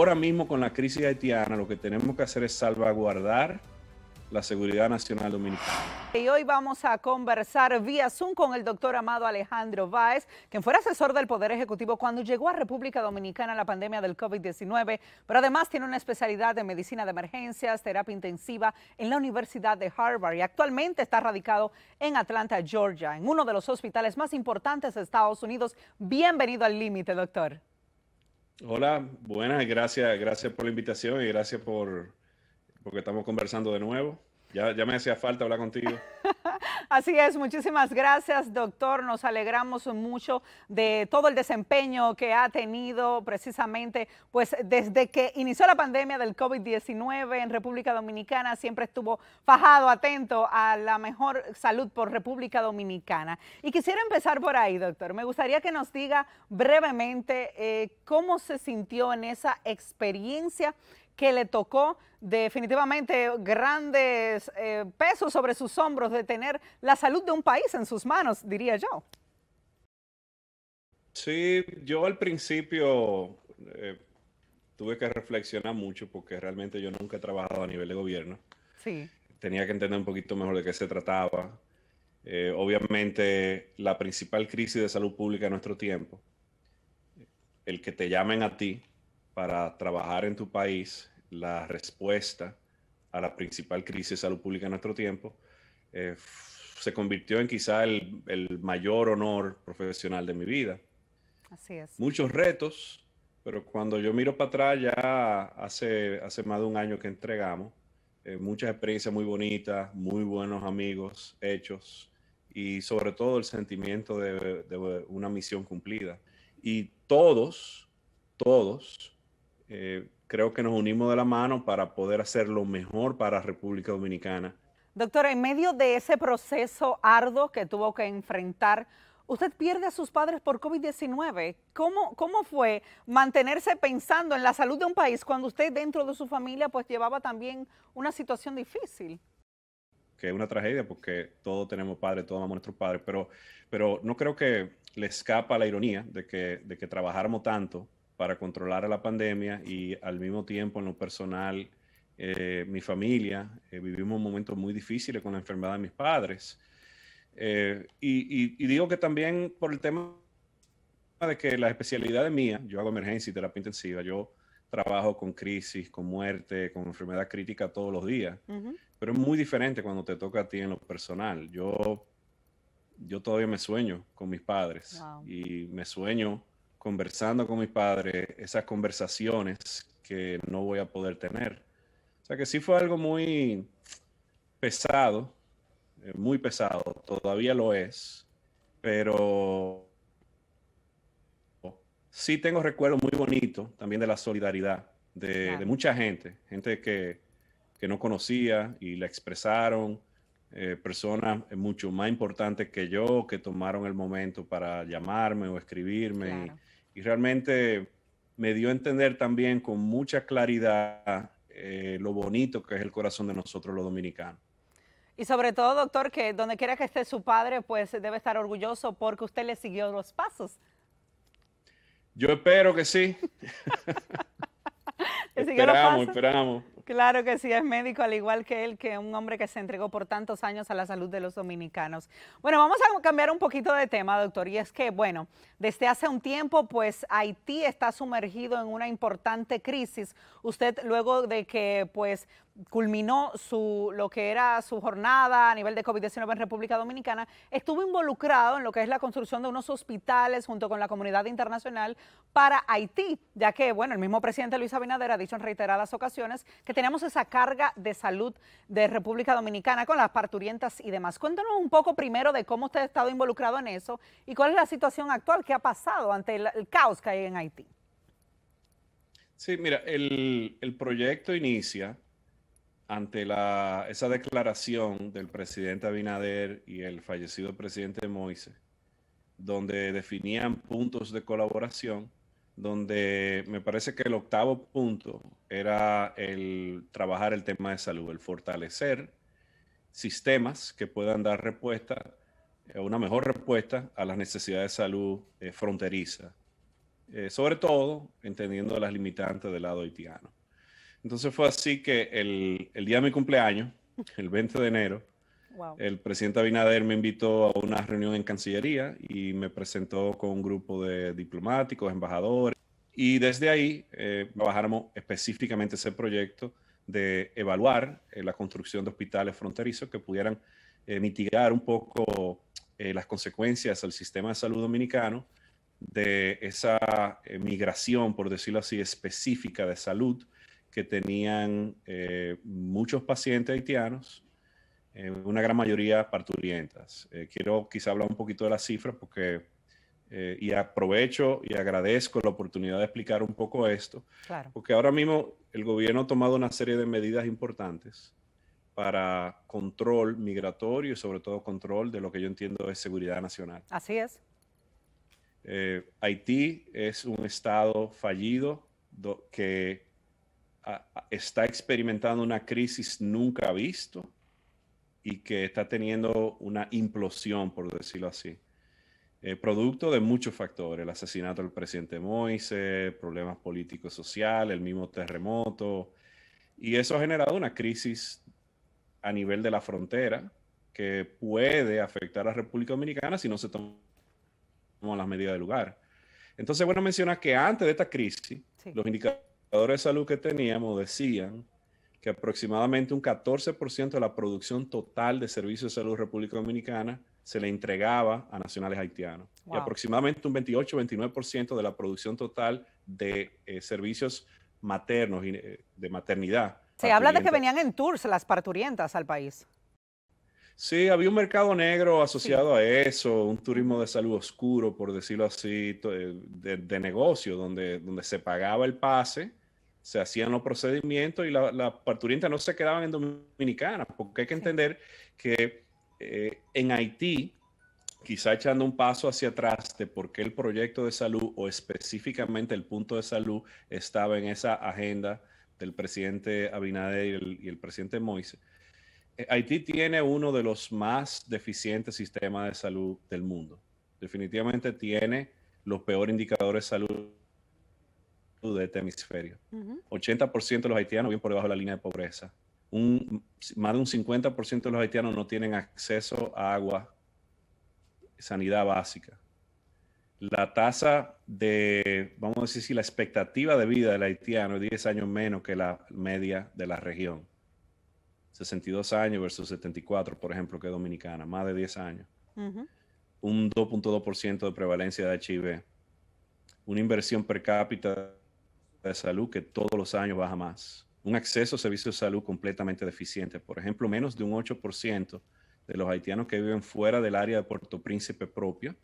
Ahora mismo con la crisis haitiana lo que tenemos que hacer es salvaguardar la seguridad nacional dominicana. Y hoy vamos a conversar vía Zoom con el doctor Amado Alejandro Váez, quien fue asesor del Poder Ejecutivo cuando llegó a República Dominicana la pandemia del COVID-19, pero además tiene una especialidad en medicina de emergencias, terapia intensiva en la Universidad de Harvard y actualmente está radicado en Atlanta, Georgia, en uno de los hospitales más importantes de Estados Unidos. Bienvenido al límite, doctor. Hola, buenas, gracias, gracias por la invitación y gracias por porque estamos conversando de nuevo. Ya, ya me hacía falta hablar contigo. Así es, muchísimas gracias, doctor. Nos alegramos mucho de todo el desempeño que ha tenido precisamente, pues desde que inició la pandemia del COVID-19 en República Dominicana, siempre estuvo fajado, atento a la mejor salud por República Dominicana. Y quisiera empezar por ahí, doctor. Me gustaría que nos diga brevemente eh, cómo se sintió en esa experiencia que le tocó definitivamente grandes eh, pesos sobre sus hombros de tener la salud de un país en sus manos, diría yo. Sí, yo al principio eh, tuve que reflexionar mucho porque realmente yo nunca he trabajado a nivel de gobierno. Sí. Tenía que entender un poquito mejor de qué se trataba. Eh, obviamente, la principal crisis de salud pública de nuestro tiempo, el que te llamen a ti para trabajar en tu país la respuesta a la principal crisis de salud pública en nuestro tiempo, eh, se convirtió en quizá el, mayor honor profesional de mi vida. Así es. Muchos retos, pero cuando yo miro para atrás, ya hace, más de un año que entregamos, eh, muchas experiencias muy bonitas, muy buenos amigos hechos y sobre todo el sentimiento de una misión cumplida. Y todos, todos eh, creo que nos unimos de la mano para poder hacer lo mejor para República Dominicana. Doctora, en medio de ese proceso arduo que tuvo que enfrentar, usted pierde a sus padres por COVID-19. ¿Cómo, ¿Cómo fue mantenerse pensando en la salud de un país cuando usted dentro de su familia pues llevaba también una situación difícil? Que es una tragedia porque todos tenemos padres, todos amamos a nuestros padres, pero, pero no creo que le escapa la ironía de que, de que trabajáramos tanto para controlar a la pandemia y al mismo tiempo en lo personal, eh, mi familia, eh, vivimos momentos muy difíciles con la enfermedad de mis padres. Eh, y, digo que también por el tema de que la especialidad es mía, yo hago emergencia y terapia intensiva, yo trabajo con crisis, con muerte, con enfermedad crítica todos los días, pero es muy diferente cuando te toca a ti en lo personal. Yo, yo todavía me sueño con mis padres y me sueño conversando con mi padre, esas conversaciones que no voy a poder tener. O sea que sí fue algo muy pesado, eh, muy pesado, todavía lo es, pero sí tengo recuerdos muy bonitos también de la solidaridad de, mucha gente, gente que, no conocía y la expresaron, eh, personas mucho más importantes que yo que tomaron el momento para llamarme o escribirme y realmente me dio a entender también con mucha claridad eh, lo bonito que es el corazón de nosotros los dominicanos. Y sobre todo, doctor, que donde quiera que esté su padre, pues debe estar orgulloso porque usted le siguió los pasos. Yo espero que sí. esperamos, esperamos. Claro que sí, es médico, al igual que él, que un hombre que se entregó por tantos años a la salud de los dominicanos. Bueno, vamos a cambiar un poquito de tema, doctor, y es que, bueno, desde hace un tiempo, pues Haití está sumergido en una importante crisis. Usted, luego de que, pues, culminó su, lo que era su jornada a nivel de COVID-19 en República Dominicana, estuvo involucrado en lo que es la construcción de unos hospitales junto con la comunidad internacional para Haití, ya que, bueno, el mismo presidente Luis Abinader ha dicho en reiteradas ocasiones que que tenemos esa carga de salud de República Dominicana con las parturientas y demás. Cuéntanos un poco primero de cómo usted ha estado involucrado en eso y cuál es la situación actual que ha pasado ante el, caos que hay en Haití. Sí, mira, el, proyecto inicia ante esa declaración del presidente Abinader y el fallecido presidente Moise, donde definían puntos de colaboración donde me parece que el octavo punto era el trabajar el tema de salud, el fortalecer sistemas que puedan dar respuesta, eh, una mejor respuesta a las necesidades de salud eh, fronteriza, eh, sobre todo entendiendo las limitantes del lado haitiano. Entonces fue así que el, el día de mi cumpleaños, el 20 de enero, el presidente Abinader me invitó a una reunión en Cancillería y me presentó con un grupo de diplomáticos, embajadores, y desde ahí eh, trabajamos específicamente ese proyecto de evaluar eh, la construcción de hospitales fronterizos que pudieran eh, mitigar un poco eh, las consecuencias al sistema de salud dominicano de esa migración, por decirlo así, específica de salud que tenían muchos pacientes haitianos eh, una gran mayoría parturientas. Eh, quiero quizá hablar un poquito de las cifras porque, eh, y aprovecho y agradezco la oportunidad de explicar un poco esto, porque ahora mismo el gobierno ha tomado una serie de medidas importantes para control migratorio y sobre todo control de lo que yo entiendo es seguridad nacional. Así es. Haití es un estado fallido que está experimentando una crisis nunca visto y que está teniendo una implosión, por decirlo así. Eh, producto de muchos factores, el asesinato del presidente Moise, problemas políticos sociales, el mismo terremoto, y eso ha generado una crisis a nivel de la frontera que puede afectar a la República Dominicana si no se toman las medidas del lugar. Entonces, bueno, menciona que antes de esta crisis, los indicadores de salud que teníamos decían que aproximadamente un 14% de la producción total de servicios de salud República Dominicana se le entregaba a nacionales haitianos. Y aproximadamente un 28-29% de la producción total de eh, servicios maternos, y, eh, de maternidad. Se habla de que venían en tours las parturientas al país. Sí, había un mercado negro asociado a eso, un turismo de salud oscuro, por decirlo así, eh, de, negocio, donde, donde se pagaba el pase se hacían los procedimientos y la parturienta no se quedaban en Dominicana, porque hay que entender que eh, en Haití, quizá echando un paso hacia atrás de por qué el proyecto de salud o específicamente el punto de salud estaba en esa agenda del presidente Abinader y el, presidente Moise, eh, Haití tiene uno de los más deficientes sistemas de salud del mundo. Definitivamente tiene los peores indicadores de salud de este hemisferio. 80% de los haitianos viven por debajo de la línea de pobreza. Un, más de un 50% de los haitianos no tienen acceso a agua, sanidad básica. La tasa de, vamos a decir, si la expectativa de vida del haitiano es 10 años menos que la media de la región. 62 años versus 74, por ejemplo, que es dominicana, más de 10 años. Un 2.2% de prevalencia de HIV. Una inversión per cápita de salud que todos los años baja más. Un acceso a servicios de salud completamente deficiente. Por ejemplo, menos de un 8% de los haitianos que viven fuera del área de Puerto Príncipe propia,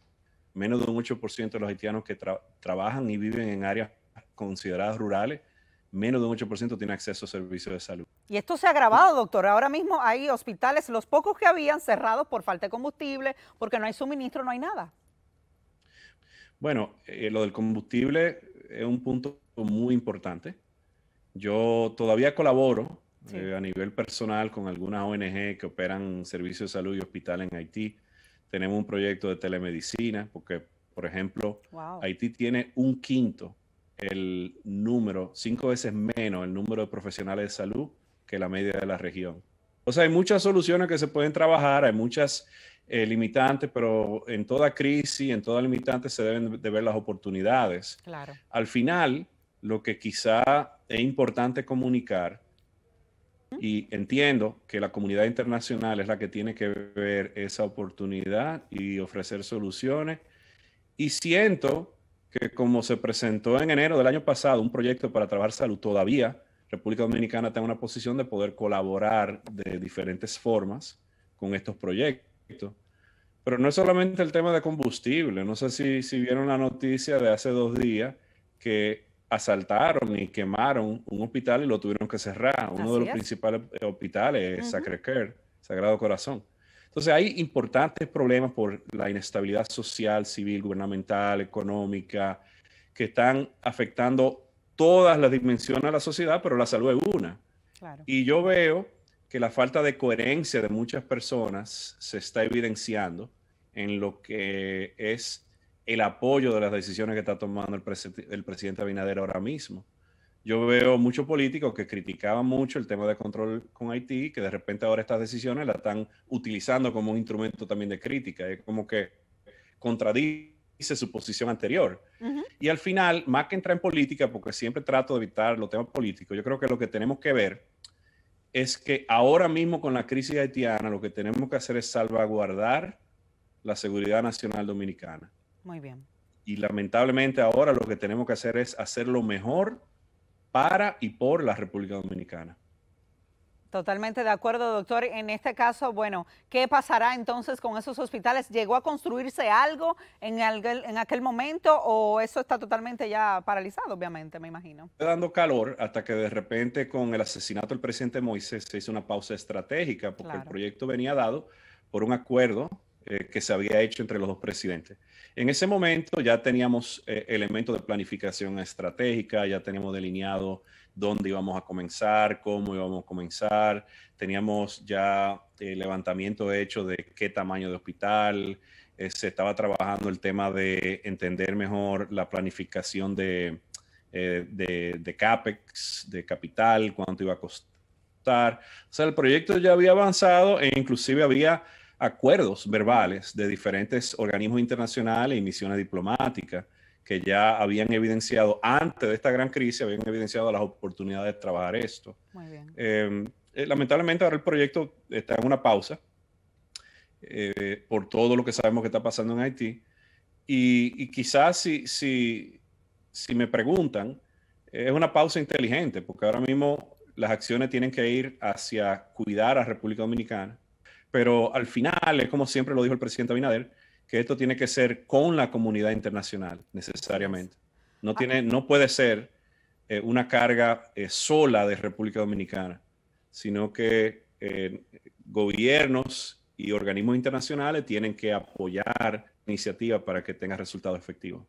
menos de un 8% de los haitianos que trabajan y viven en áreas consideradas rurales, menos de un 8% tiene acceso a servicios de salud. Y esto se ha agravado, doctor. Ahora mismo hay hospitales, los pocos que habían cerrados por falta de combustible, porque no hay suministro, no hay nada. Bueno, eh, lo del combustible es un punto muy importante. Yo todavía colaboro eh, a nivel personal con algunas ONG que operan servicios de salud y hospital en Haití. Tenemos un proyecto de telemedicina porque, por ejemplo, Haití tiene un quinto el número, cinco veces menos el número de profesionales de salud que la media de la región. O sea, hay muchas soluciones que se pueden trabajar, hay muchas eh, limitantes, pero en toda crisis, en toda limitante se deben de ver las oportunidades. Claro. Al final, lo que quizá es importante comunicar, y entiendo que la comunidad internacional es la que tiene que ver esa oportunidad y ofrecer soluciones, y siento que como se presentó en enero del año pasado un proyecto para trabajar salud todavía, República Dominicana está en una posición de poder colaborar de diferentes formas con estos proyectos. Pero no es solamente el tema de combustible. No sé si, si vieron la noticia de hace dos días que asaltaron y quemaron un hospital y lo tuvieron que cerrar. Uno de los principales eh, hospitales es Sacre Sagrado Corazón. Entonces hay importantes problemas por la inestabilidad social, civil, gubernamental, económica, que están afectando todas las dimensiones de la sociedad, pero la salud es una. Y yo veo que la falta de coherencia de muchas personas se está evidenciando en lo que es el apoyo de las decisiones que está tomando el, el presidente Abinader ahora mismo. Yo veo muchos políticos que criticaban mucho el tema de control con Haití, que de repente ahora estas decisiones las están utilizando como un instrumento también de crítica. Es como que contradice Hice su posición anterior. Y al final, más que entrar en política, porque siempre trato de evitar los temas políticos, yo creo que lo que tenemos que ver es que ahora mismo con la crisis haitiana lo que tenemos que hacer es salvaguardar la seguridad nacional dominicana. Muy bien. Y lamentablemente ahora lo que tenemos que hacer es hacer lo mejor para y por la República Dominicana. Totalmente de acuerdo, doctor. En este caso, bueno, ¿qué pasará entonces con esos hospitales? ¿Llegó a construirse algo en, aquel, momento o eso está totalmente ya paralizado, obviamente, me imagino? Dando calor hasta que de repente con el asesinato del presidente Moisés se hizo una pausa estratégica porque el proyecto venía dado por un acuerdo eh, que se había hecho entre los dos presidentes. En ese momento ya teníamos eh, elementos de planificación estratégica, ya teníamos delineado dónde íbamos a comenzar, cómo íbamos a comenzar, teníamos ya el eh, levantamiento hecho de qué tamaño de hospital, se estaba trabajando el tema de entender mejor la planificación de, de, de CAPEX, de capital, cuánto iba a costar. O sea, el proyecto ya había avanzado e inclusive había acuerdos verbales de diferentes organismos internacionales y misiones diplomáticas que ya habían evidenciado antes de esta gran crisis, habían evidenciado las oportunidades de trabajar esto. Em, eh, lamentablemente ahora el proyecto está en una pausa eh, por todo lo que sabemos que está pasando en Haití. Y, quizás si, si, si me preguntan, es una pausa inteligente, porque ahora mismo las acciones tienen que ir hacia cuidar a República Dominicana, pero al final, es como siempre lo dijo el presidente Abinader, que esto tiene que ser con la comunidad internacional, necesariamente. No, tiene, no puede ser eh, una carga eh, sola de República Dominicana, sino que eh, gobiernos y organismos internacionales tienen que apoyar iniciativas para que tenga resultados efectivos.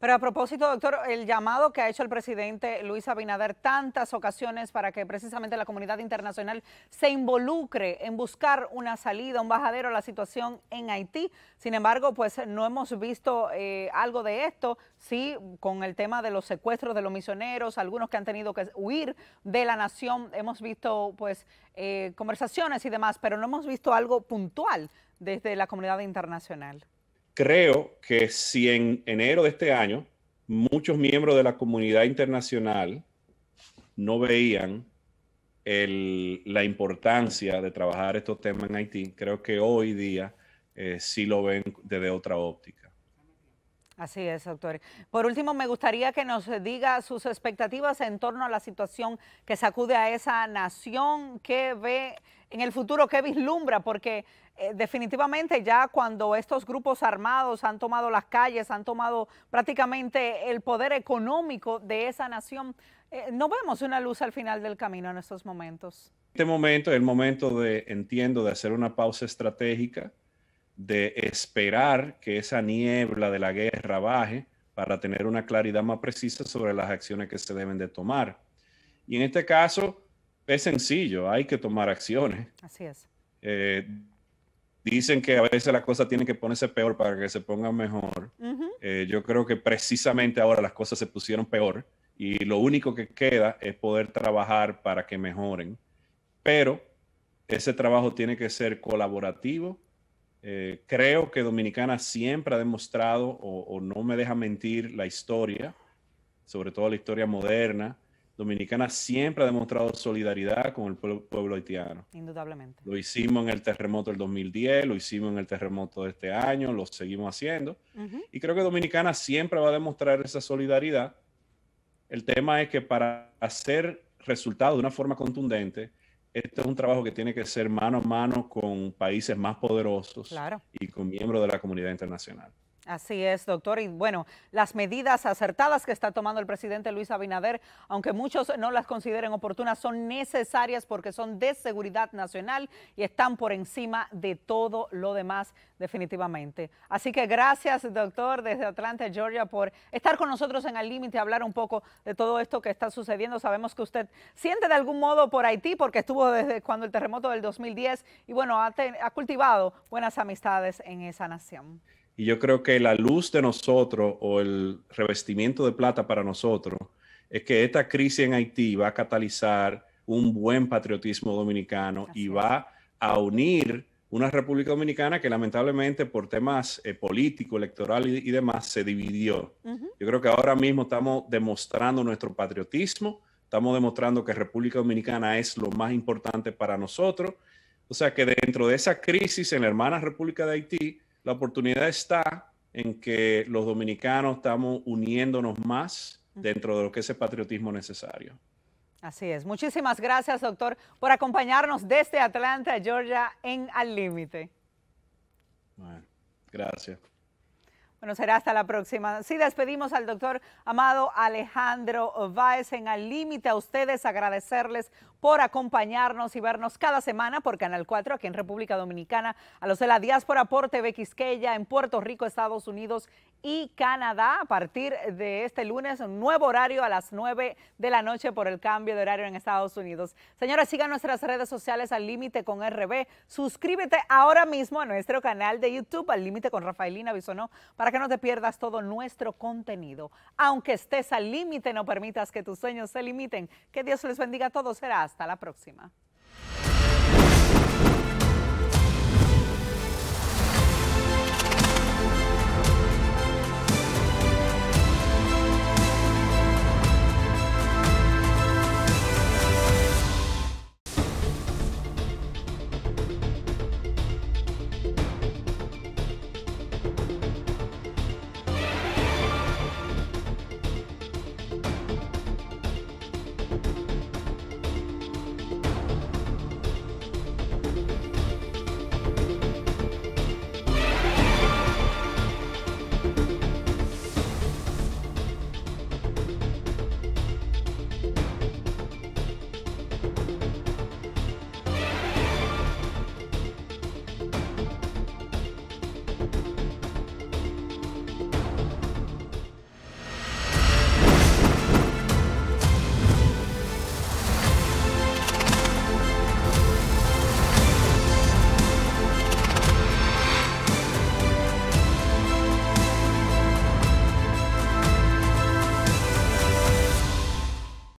Pero a propósito, doctor, el llamado que ha hecho el presidente Luis Abinader tantas ocasiones para que precisamente la comunidad internacional se involucre en buscar una salida, un bajadero a la situación en Haití. Sin embargo, pues no hemos visto eh, algo de esto, sí, con el tema de los secuestros de los misioneros, algunos que han tenido que huir de la nación, hemos visto pues eh, conversaciones y demás, pero no hemos visto algo puntual desde la comunidad internacional creo que si en enero de este año muchos miembros de la comunidad internacional no veían la importancia de trabajar estos temas en Haití, creo que hoy día eh, sí lo ven desde otra óptica. Así es, doctor. Por último, me gustaría que nos diga sus expectativas en torno a la situación que sacude a esa nación, que ve en el futuro qué vislumbra, porque eh, definitivamente ya cuando estos grupos armados han tomado las calles, han tomado prácticamente el poder económico de esa nación, eh, no vemos una luz al final del camino en estos momentos. Este momento es el momento de, entiendo, de hacer una pausa estratégica, de esperar que esa niebla de la guerra baje para tener una claridad más precisa sobre las acciones que se deben de tomar. Y en este caso, es sencillo, hay que tomar acciones. Así es. Eh, dicen que a veces las cosas tienen que ponerse peor para que se pongan mejor. Eh, yo creo que precisamente ahora las cosas se pusieron peor y lo único que queda es poder trabajar para que mejoren. Pero ese trabajo tiene que ser colaborativo. Eh, creo que Dominicana siempre ha demostrado, o, o no me deja mentir, la historia, sobre todo la historia moderna, Dominicana siempre ha demostrado solidaridad con el pueblo, haitiano. Indudablemente. Lo hicimos en el terremoto del 2010, lo hicimos en el terremoto de este año, lo seguimos haciendo. Y creo que Dominicana siempre va a demostrar esa solidaridad. El tema es que para hacer resultados de una forma contundente, este es un trabajo que tiene que ser mano a mano con países más poderosos y con miembros de la comunidad internacional. Así es, doctor. Y bueno, las medidas acertadas que está tomando el presidente Luis Abinader, aunque muchos no las consideren oportunas, son necesarias porque son de seguridad nacional y están por encima de todo lo demás, definitivamente. Así que gracias, doctor, desde Atlanta, Georgia, por estar con nosotros en El Límite, y hablar un poco de todo esto que está sucediendo. Sabemos que usted siente de algún modo por Haití porque estuvo desde cuando el terremoto del 2010 y bueno, ha cultivado buenas amistades en esa nación. Y yo creo que la luz de nosotros o el revestimiento de plata para nosotros es que esta crisis en Haití va a catalizar un buen patriotismo dominicano y va a unir una República Dominicana que lamentablemente por temas eh, político políticos, electorales y, demás se dividió. Yo creo que ahora mismo estamos demostrando nuestro patriotismo, estamos demostrando que República Dominicana es lo más importante para nosotros. O sea que dentro de esa crisis en la hermana República de Haití, la oportunidad está en que los dominicanos estamos uniéndonos más dentro de lo que es el patriotismo necesario. Así es. Muchísimas gracias, doctor, por acompañarnos desde Atlanta, Georgia, en Al Límite. Bueno, gracias. Bueno, será hasta la próxima. Sí, despedimos al doctor Amado Alejandro Váez en Al Límite. A ustedes agradecerles por acompañarnos y vernos cada semana por Canal 4 aquí en República Dominicana, a los de la diáspora por TV Quisqueya en Puerto Rico, Estados Unidos y Canadá. A partir de este lunes, un nuevo horario a las 9 de la noche por el cambio de horario en Estados Unidos. Señoras, sigan nuestras redes sociales al límite con RB. Suscríbete ahora mismo a nuestro canal de YouTube al límite con Rafaelina Bisonó para que no te pierdas todo nuestro contenido. Aunque estés al límite, no permitas que tus sueños se limiten. Que Dios les bendiga a todos. Serás hasta la próxima.